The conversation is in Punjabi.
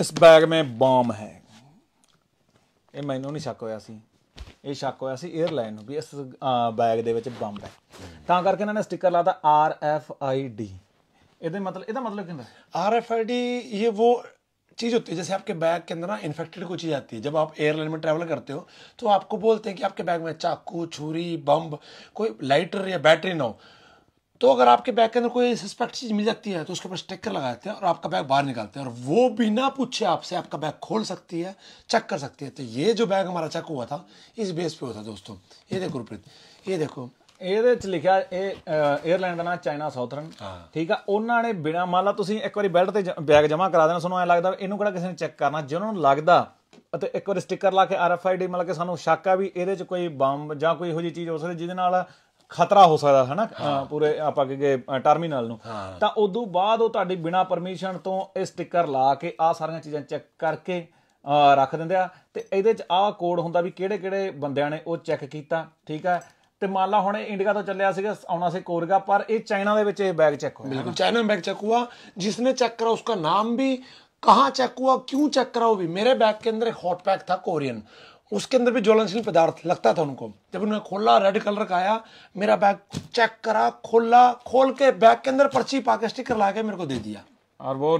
ਇਸ ਬੈਗ ਮੇ ਬੌਮ ਹੈ ਇਹ ਮੈਨੂੰ ਨਹੀਂ ਸ਼ੱਕ ਹੋਇਆ ਸੀ ਇਹ ਸ਼ੱਕ ਹੋਇਆ ਸੀ 에ਅਰਲਾਈਨ ਨੂੰ ਵੀ ਇਸ ਬੈਗ ਦੇ ਵਿੱਚ ਬੰਮ ਹੈ ਤਾਂ ਕਰਕੇ ਇਹਨਾਂ ਨੇ ਸਟicker ਲਾਤਾ ਆਰ ਐਫ ਆਈ ਡੀ ਇਹਦੇ ਮਤਲਬ ਇਹਦਾ ਮਤਲਬ ਕੀ ਹੁੰਦਾ ਆਰ ਐਫ ਆਈ ਡੀ ਇਹ ਉਹ ਚੀਜ਼ ਹੁੰਦੀ ਹੈ ਜਿਵੇਂ ਆਪਕੇ ਬੈਗ ਕੇ ਅੰਦਰ ਨਾ ਇਨਫੈਕਟਡ ਕੋਈ ਚੀਜ਼ ਆਤੀ ਹੈ ਜਦੋਂ ਆਪ 에ਅਰਲਾਈਨ ਮੇ ਟ੍ਰੈਵਲ ਕਰਤੇ ਹੋ ਤੋ ਆਪਕੋ ਬੋਲਤੇ ਹੈ ਕਿ ਆਪਕੇ ਬੈਗ ਮੇ ਚਾਕੂ ਛੁਰੀ ਬੰਬ ਕੋਈ ਲਾਈਟਰ ਜਾਂ ਬੈਟਰੀ ਨਾ ਹੋ तो अगर आपके बैग के अंदर कोई सस्पेक्ट चीज़ मिल जाती है तो उसके ऊपर स्टिकर लगा देते हैं और आपका बैग बाहर निकालते हैं और वो बिना पूछे आपसे आपका बैग खोल सकती है चेक कर सकती है तो ये जो बैग हमारा चेक हुआ था इस बेस पे हुआ था दोस्तों ये देखो गुरप्रीत ये देखो ਇਹਦੇ ਚ ਲਿਖਿਆ ਇਹ 에ਅਰਲਾਈਨ ਦਾ ਨਾਮ ਚਾਈਨਾ ਸਾਊਥਰਨ ਠੀਕ ਆ ਉਹਨਾਂ ਨੇ ਬਿਨਾ ਮੰਨ ਲਾ ਤੁਸੀਂ ਇੱਕ ਵਾਰੀ ਬੈਲਟ ਤੇ ਬੈਗ ਜਮਾ ਕਰਾ ਦੇਣਾ ਸਾਨੂੰ ਐ ਲੱਗਦਾ ਇਹਨੂੰ ਕਿਹੜਾ ਕਿਸੇ ਨੇ ਚੈੱਕ ਕਰਨਾ ਜਿਹਨਾਂ ਨੂੰ ਲੱਗਦਾ ਅਤੇ ਇੱਕ ਵਾਰੀ ਸਟicker ਲਾ ਕੇ RFID ਮਿਲ ਕੇ ਸਾਨੂੰ ਸ਼ੱਕ ਆ ਵੀ ਇਹਦੇ 'ਚ ਕੋਈ ਬੰਬ ਜਾਂ ਕੋਈ ਇਹੋ ਜੀ ਚੀਜ਼ ਹੋ ਸਕਦੀ ਜਿਹਦੇ ਨਾਲ ਖਤਰਾ ਹੋ ਸਕਦਾ ਹੈ ਨਾ ਪੂਰੇ ਆਪਾਂ ਕਹੇ ਟਰਮੀਨਲ ਨੂੰ ਤਾਂ ਉਦੋਂ ਬਾਅਦ ਉਹ ਤੁਹਾਡੀ ਬਿਨਾ ਪਰਮਿਸ਼ਨ ਤੋਂ ਇਹ ਸਟicker ਲਾ ਕੇ ਆ ਸਾਰੀਆਂ ਚੀਜ਼ਾਂ ਚੈੱਕ ਕਰਕੇ ਰੱਖ ਦਿੰਦੇ ਆ ਤੇ ਇਹਦੇ ਚ ਆ ਕੋਡ ਹੁੰਦਾ ਵੀ ਕਿਹੜੇ ਕਿਹੜੇ ਬੰਦਿਆਂ ਨੇ ਉਹ ਚੈੱਕ ਕੀਤਾ ਠੀਕ ਹੈ ਤੇ ਮੰਨ ਲਾ ਹੁਣ ਇਹ ਇੰਡੀਆ ਤੋਂ ਚੱਲਿਆ ਸੀਗਾ ਆਉਣਾ ਸੀ ਕੋਰਗਾ ਪਰ ਇਹ ਚਾਈਨਾ ਦੇ ਵਿੱਚ ਇਹ ਬੈਗ ਚੈੱਕ ਹੋਇਆ ਬਿਲਕੁਲ ਚਾਈਨਾ ਬੈਗ ਚੈੱਕ ਜਿਸ ਨੇ ਚੈੱਕ ਕਰਾ ਉਸਕਾ ਨਾਮ ਵੀ ਕਹਾਂ ਚੈੱਕ हुआ ਕਿਉਂ ਚੈੱਕ करा वो भी मेरे बैग के अंदर एक हॉट पैक उसके अंदर भी ज्वलनशील पदार्थ लगता था उनको जब उन्होंने खोला रेड कलर का आया मेरा बैग चेक करा खोला खोल के बैग के अंदर पर्ची पाके स्टिकर ला के मेरे को दे दिया और वो